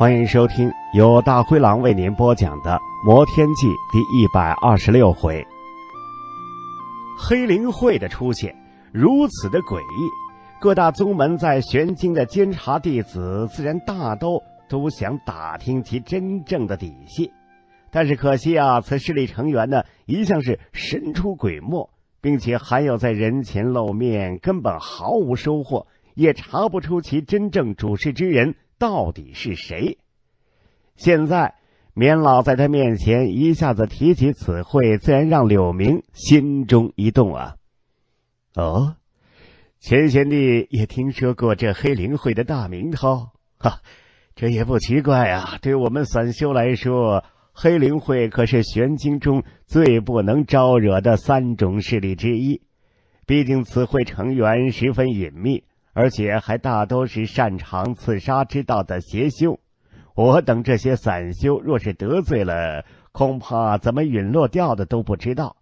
欢迎收听由大灰狼为您播讲的《魔天记》第一百二十六回。黑灵会的出现如此的诡异，各大宗门在玄京的监察弟子自然大都都想打听其真正的底细，但是可惜啊，此势力成员呢一向是神出鬼没，并且还有在人前露面，根本毫无收获，也查不出其真正主事之人。到底是谁？现在，绵老在他面前一下子提起此会，自然让柳明心中一动啊。哦，前贤弟也听说过这黑灵会的大名头，哈，这也不奇怪啊。对我们散修来说，黑灵会可是玄经中最不能招惹的三种势力之一，毕竟此会成员十分隐秘。而且还大都是擅长刺杀之道的邪修，我等这些散修若是得罪了，恐怕怎么陨落掉的都不知道。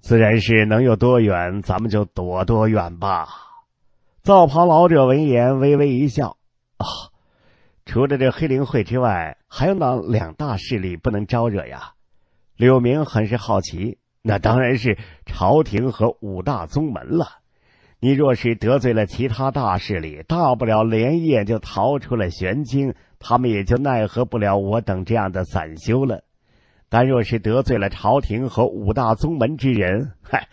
自然是能有多远，咱们就躲多远吧。灶袍老者闻言微微一笑：“啊，除了这黑灵会之外，还有哪两大势力不能招惹呀？”柳明很是好奇：“那当然是朝廷和五大宗门了。”你若是得罪了其他大势力，大不了连夜就逃出了玄京，他们也就奈何不了我等这样的散修了。但若是得罪了朝廷和五大宗门之人，嗨，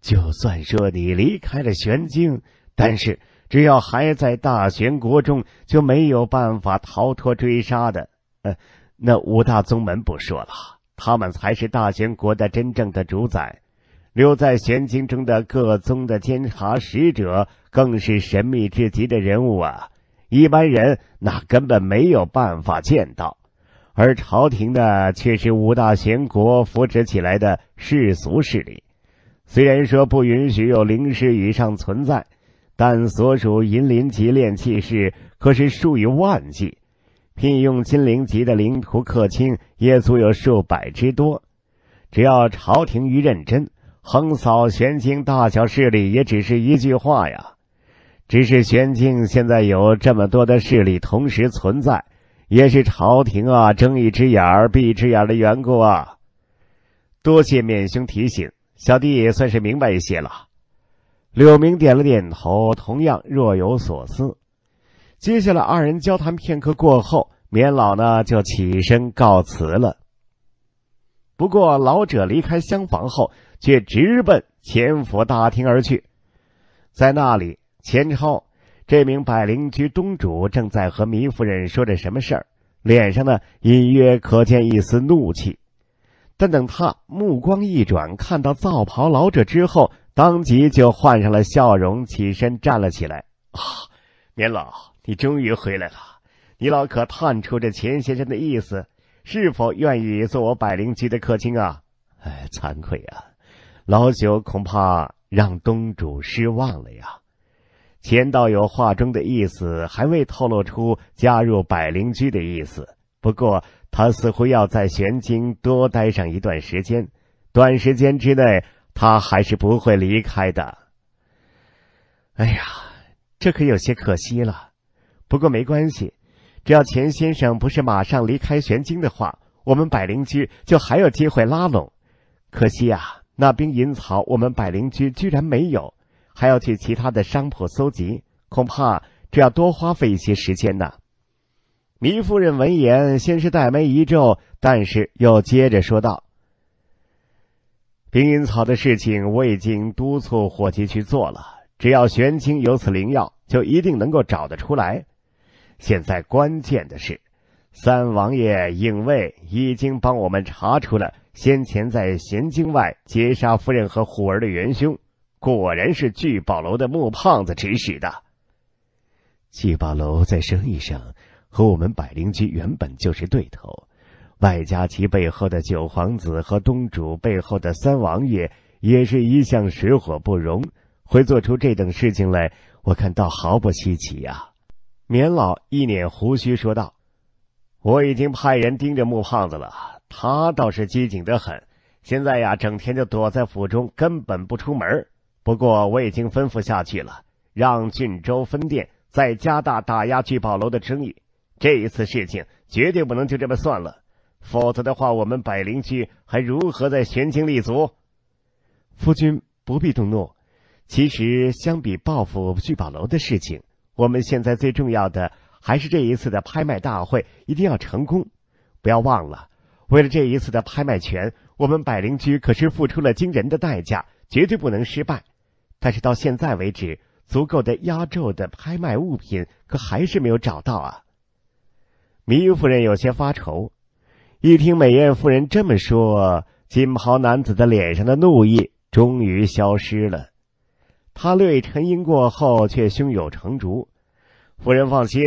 就算说你离开了玄京，但是只要还在大玄国中，就没有办法逃脱追杀的。呃，那五大宗门不说了，他们才是大玄国的真正的主宰。留在玄京中的各宗的监察使者，更是神秘至极的人物啊！一般人那根本没有办法见到。而朝廷的却是五大贤国扶持起来的世俗势力。虽然说不允许有灵师以上存在，但所属银鳞级炼气士可是数以万计，聘用金灵级的灵徒客卿也足有数百之多。只要朝廷于认真。横扫玄京大小势力也只是一句话呀，只是玄京现在有这么多的势力同时存在，也是朝廷啊睁一只眼儿闭一只眼的缘故啊。多谢冕兄提醒，小弟也算是明白一些了。柳明点了点头，同样若有所思。接下来二人交谈片刻过后，冕老呢就起身告辞了。不过老者离开厢房后。却直奔钱府大厅而去，在那里，钱超这名百灵居东主正在和糜夫人说着什么事儿，脸上呢隐约可见一丝怒气。但等他目光一转，看到皂袍老者之后，当即就换上了笑容，起身站了起来：“啊，年老，你终于回来了！你老可探出这钱先生的意思，是否愿意做我百灵居的客卿啊？”哎，惭愧啊！老朽恐怕让东主失望了呀！钱道友话中的意思还未透露出加入百灵居的意思，不过他似乎要在玄京多待上一段时间，短时间之内他还是不会离开的。哎呀，这可有些可惜了。不过没关系，只要钱先生不是马上离开玄京的话，我们百灵居就还有机会拉拢。可惜呀。那冰银草，我们百灵居居然没有，还要去其他的商铺搜集，恐怕这要多花费一些时间呢。糜夫人闻言，先是黛眉一皱，但是又接着说道：“冰银草的事情，我已经督促伙计去做了。只要玄清有此灵药，就一定能够找得出来。现在关键的是。”三王爷影卫已经帮我们查出了先前在咸京外劫杀夫人和虎儿的元凶，果然是聚宝楼的木胖子指使的。聚宝楼在生意上和我们百灵居原本就是对头，外加其背后的九皇子和东主背后的三王爷也是一向水火不容，会做出这等事情来，我看倒毫不稀奇呀。棉老一脸胡须说道。我已经派人盯着木胖子了，他倒是机警得很。现在呀，整天就躲在府中，根本不出门。不过我已经吩咐下去了，让郡州分店再加大打压聚宝楼的生意。这一次事情绝对不能就这么算了，否则的话，我们百灵居还如何在玄清立足？夫君不必动怒。其实，相比报复聚宝楼的事情，我们现在最重要的。还是这一次的拍卖大会一定要成功，不要忘了，为了这一次的拍卖权，我们百灵居可是付出了惊人的代价，绝对不能失败。但是到现在为止，足够的压轴的拍卖物品可还是没有找到啊！迷夫人有些发愁，一听美艳夫人这么说，金袍男子的脸上的怒意终于消失了，他略沉吟过后，却胸有成竹。夫人放心。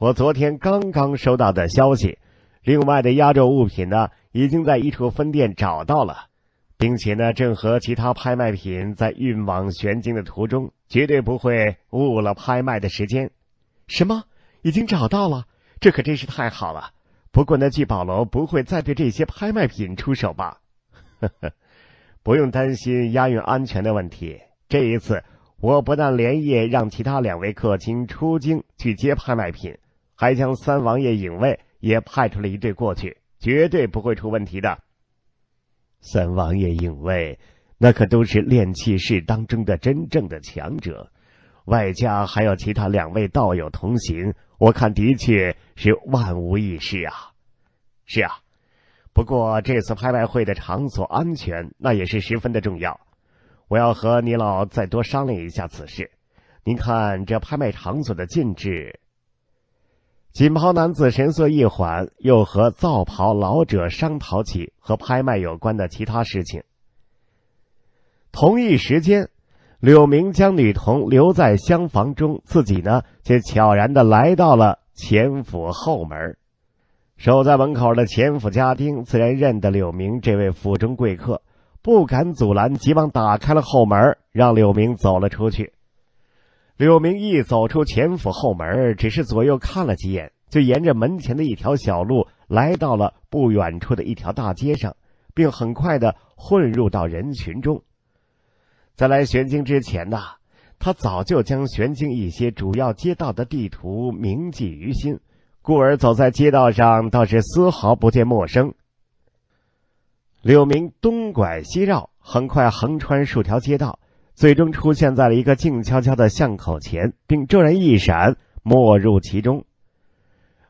我昨天刚刚收到的消息，另外的压轴物品呢，已经在一处分店找到了，并且呢，正和其他拍卖品在运往玄京的途中，绝对不会误了拍卖的时间。什么？已经找到了？这可真是太好了！不过呢，聚宝楼不会再对这些拍卖品出手吧？呵呵，不用担心押运安全的问题。这一次，我不但连夜让其他两位客卿出京去接拍卖品。还将三王爷影卫也派出了一队过去，绝对不会出问题的。三王爷影卫，那可都是炼气士当中的真正的强者，外加还有其他两位道友同行，我看的确是万无一失啊。是啊，不过这次拍卖会的场所安全，那也是十分的重要。我要和你老再多商量一下此事，您看这拍卖场所的禁制。锦袍男子神色一缓，又和造袍老者商讨起和拍卖有关的其他事情。同一时间，柳明将女童留在厢房中，自己呢却悄然的来到了钱府后门。守在门口的钱府家丁自然认得柳明这位府中贵客，不敢阻拦，急忙打开了后门，让柳明走了出去。柳明一走出前府后门，只是左右看了几眼，就沿着门前的一条小路来到了不远处的一条大街上，并很快的混入到人群中。在来玄京之前呢，他早就将玄京一些主要街道的地图铭记于心，故而走在街道上倒是丝毫不见陌生。柳明东拐西绕，很快横穿数条街道。最终出现在了一个静悄悄的巷口前，并骤然一闪，没入其中。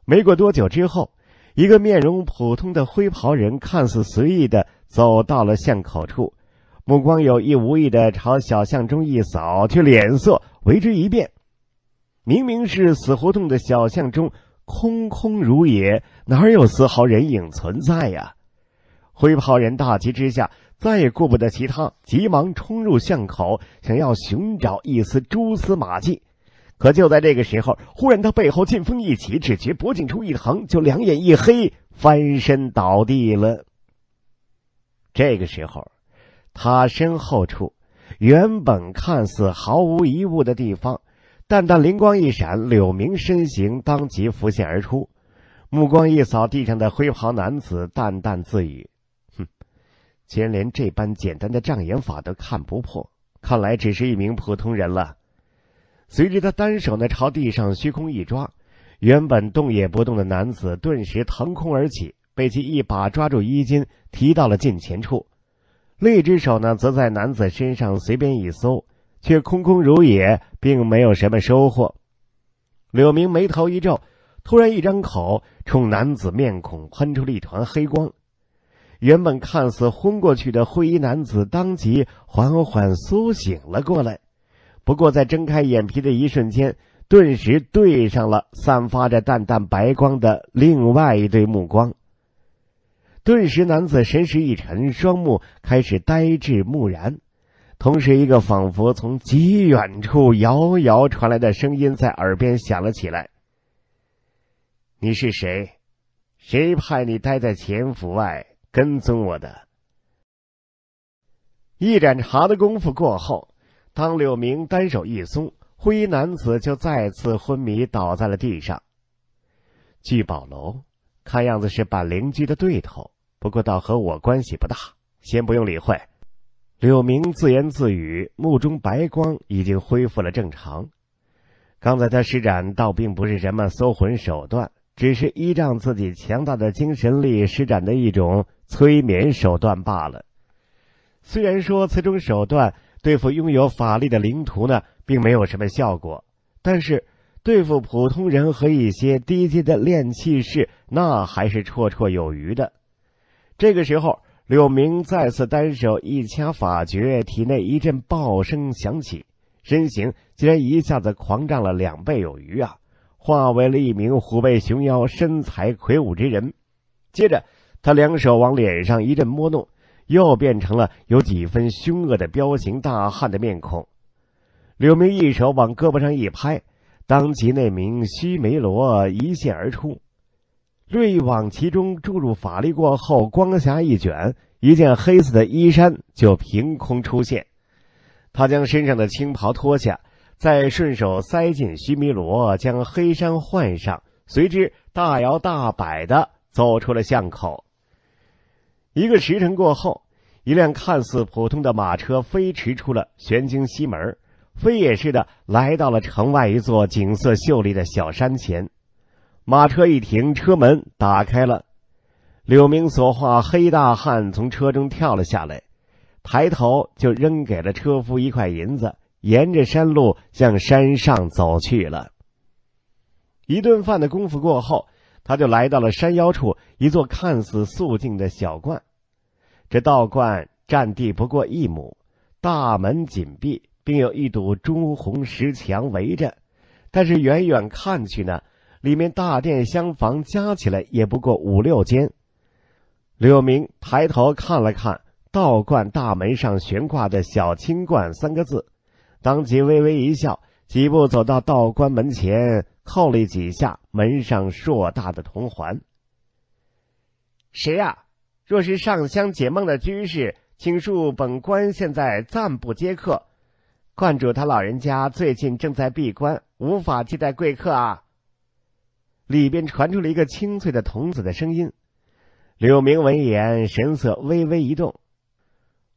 没过多久之后，一个面容普通的灰袍人看似随意地走到了巷口处，目光有意无意地朝小巷中一扫，却脸色为之一变。明明是死胡同的小巷中，空空如也，哪有丝毫人影存在呀？灰袍人大急之下。再也顾不得其他，急忙冲入巷口，想要寻找一丝蛛丝马迹。可就在这个时候，忽然他背后劲风一起，只觉脖颈处一疼，就两眼一黑，翻身倒地了。这个时候，他身后处原本看似毫无一物的地方，淡淡灵光一闪，柳明身形当即浮现而出，目光一扫地上的灰袍男子，淡淡自语。竟然连这般简单的障眼法都看不破，看来只是一名普通人了。随着他单手呢朝地上虚空一抓，原本动也不动的男子顿时腾空而起，被其一把抓住衣襟提到了近前处。另一只手呢则在男子身上随便一搜，却空空如也，并没有什么收获。柳明眉头一皱，突然一张口，冲男子面孔喷出了一团黑光。原本看似昏过去的灰衣男子，当即缓缓苏醒了过来。不过，在睁开眼皮的一瞬间，顿时对上了散发着淡淡白光的另外一对目光。顿时，男子神识一沉，双目开始呆滞木然。同时，一个仿佛从极远处遥遥传来的声音在耳边响了起来：“你是谁？谁派你待在潜府外？”跟踪我的。一盏茶的功夫过后，当柳明单手一松，灰衣男子就再次昏迷倒在了地上。聚宝楼，看样子是板邻居的对头，不过倒和我关系不大，先不用理会。柳明自言自语，目中白光已经恢复了正常。刚才他施展，倒并不是什么搜魂手段，只是依仗自己强大的精神力施展的一种。催眠手段罢了。虽然说此种手段对付拥有法力的灵徒呢，并没有什么效果，但是对付普通人和一些低阶的炼气士，那还是绰绰有余的。这个时候，柳明再次单手一掐法诀，体内一阵爆声响起，身形竟然一下子狂涨了两倍有余啊！化为了一名虎背熊腰、身材魁梧之人。接着。他两手往脸上一阵摸弄，又变成了有几分凶恶的彪形大汉的面孔。柳明一手往胳膊上一拍，当即那名须弥罗一现而出。略往其中注入法力过后，光霞一卷，一件黑色的衣衫就凭空出现。他将身上的青袍脱下，再顺手塞进须弥罗，将黑衫换上，随之大摇大摆的走出了巷口。一个时辰过后，一辆看似普通的马车飞驰出了玄京西门飞也似的来到了城外一座景色秀丽的小山前。马车一停，车门打开了，柳明所画黑大汉从车中跳了下来，抬头就扔给了车夫一块银子，沿着山路向山上走去了。一顿饭的功夫过后。他就来到了山腰处一座看似肃静的小观，这道观占地不过一亩，大门紧闭，并有一堵朱红石墙围着。但是远远看去呢，里面大殿厢房加起来也不过五六间。柳明抬头看了看道观大门上悬挂的“小清观”三个字，当即微微一笑，几步走到道观门前。叩了几下门上硕大的铜环。谁呀？若是上香解梦的居士，请恕本官现在暂不接客。观主他老人家最近正在闭关，无法接待贵客啊。里边传出了一个清脆的童子的声音。柳明闻言，神色微微一动。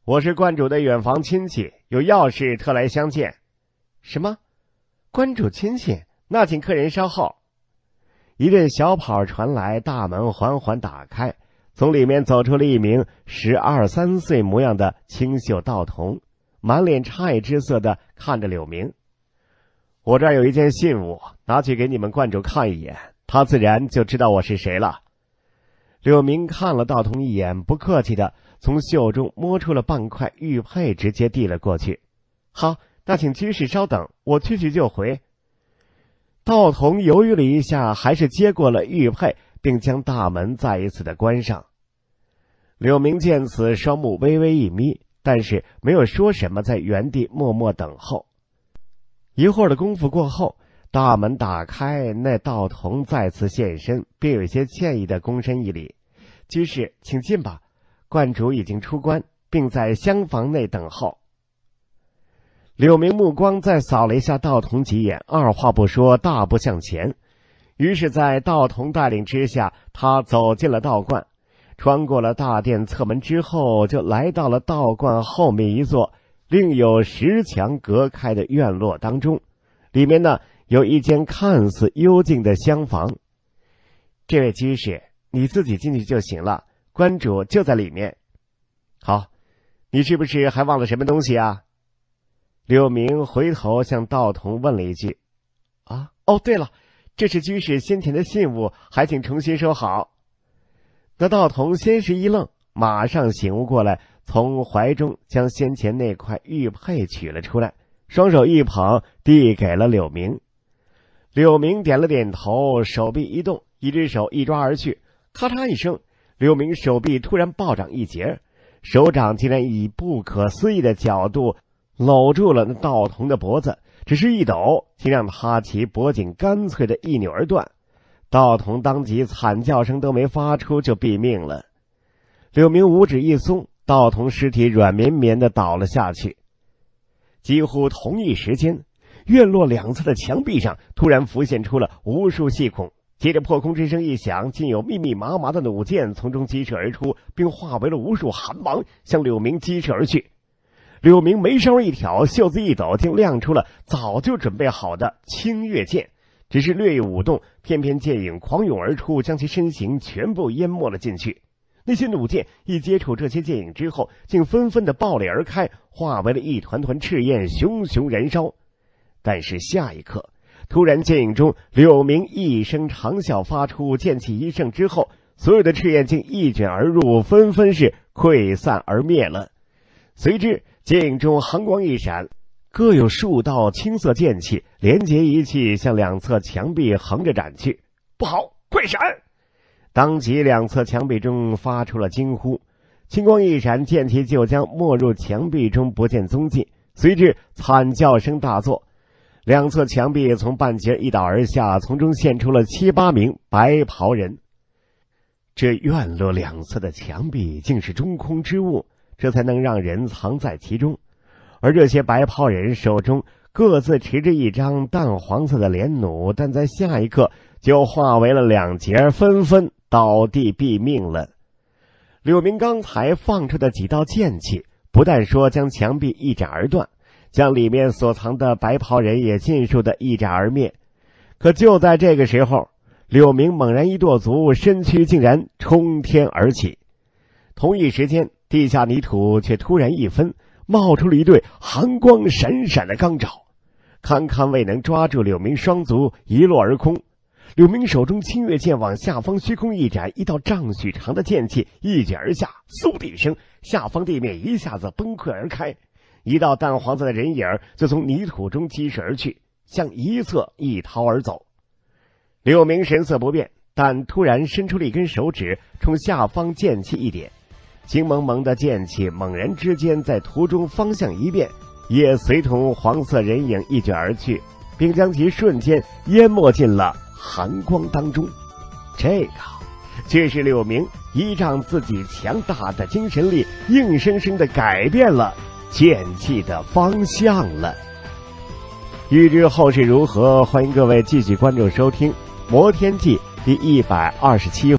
我是观主的远房亲戚，有要事特来相见。什么？观主亲戚？那请客人稍后。一阵小跑传来，大门缓缓打开，从里面走出了一名十二三岁模样的清秀道童，满脸诧异之色的看着柳明。我这儿有一件信物，拿去给你们观主看一眼，他自然就知道我是谁了。柳明看了道童一眼，不客气的从袖中摸出了半块玉佩，直接递了过去。好，那请居士稍等，我去去就回。道童犹豫了一下，还是接过了玉佩，并将大门再一次的关上。柳明见此，双目微微一眯，但是没有说什么，在原地默默等候。一会儿的功夫过后，大门打开，那道童再次现身，并有些歉意的躬身一礼：“居士，请进吧，观主已经出关，并在厢房内等候。”柳明目光再扫了一下道童几眼，二话不说，大步向前。于是，在道童带领之下，他走进了道观，穿过了大殿侧门之后，就来到了道观后面一座另有石墙隔开的院落当中。里面呢，有一间看似幽静的厢房。这位居士，你自己进去就行了，观主就在里面。好，你是不是还忘了什么东西啊？柳明回头向道童问了一句：“啊，哦，对了，这是居士先前的信物，还请重新收好。”那道童先是一愣，马上醒悟过来，从怀中将先前那块玉佩取了出来，双手一捧，递给了柳明。柳明点了点头，手臂一动，一只手一抓而去，咔嚓一声，柳明手臂突然暴涨一截，手掌竟然以不可思议的角度。搂住了那道童的脖子，只是一抖，竟让哈奇脖颈干脆的一扭而断。道童当即惨叫声都没发出就毙命了。柳明五指一松，道童尸体软绵绵的倒了下去。几乎同一时间，院落两侧的墙壁上突然浮现出了无数细孔，接着破空之声一响，竟有密密麻麻的弩箭从中激射而出，并化为了无数寒芒向柳明激射而去。柳明眉梢一挑，袖子一抖，竟亮出了早就准备好的清月剑。只是略一舞动，翩翩剑影狂涌而出，将其身形全部淹没了进去。那些弩箭一接触这些剑影之后，竟纷纷的爆裂而开，化为了一团团赤焰，熊熊燃烧。但是下一刻，突然剑影中柳明一声长啸发出，剑气一盛之后，所有的赤焰竟一卷而入，纷纷是溃散而灭了。随之。剑影中，寒光一闪，各有数道青色剑气连结一气，向两侧墙壁横着斩去。不好！快闪！当即，两侧墙壁中发出了惊呼。青光一闪，剑气就将没入墙壁中，不见踪迹。随之，惨叫声大作，两侧墙壁从半截一倒而下，从中现出了七八名白袍人。这院落两侧的墙壁竟是中空之物。这才能让人藏在其中，而这些白袍人手中各自持着一张淡黄色的连弩，但在下一刻就化为了两截，纷纷倒地毙命了。柳明刚才放出的几道剑气，不但说将墙壁一斩而断，将里面所藏的白袍人也尽数的一斩而灭。可就在这个时候，柳明猛然一跺足，身躯竟然冲天而起，同一时间。地下泥土却突然一分，冒出了一对寒光闪闪的钢爪，堪堪未能抓住柳明双足，一落而空。柳明手中清月剑往下方虚空一斩，一道丈许长的剑气一卷而下，嗖的一声，下方地面一下子崩溃而开，一道淡黄色的人影就从泥土中激射而去，向一侧一逃而走。柳明神色不变，但突然伸出了一根手指，冲下方剑气一点。金蒙蒙的剑气猛然之间在途中方向一变，也随同黄色人影一卷而去，并将其瞬间淹没进了寒光当中。这个，却是柳明依仗自己强大的精神力，硬生生的改变了剑气的方向了。欲知后事如何，欢迎各位继续关注收听《魔天记》第一百二十七。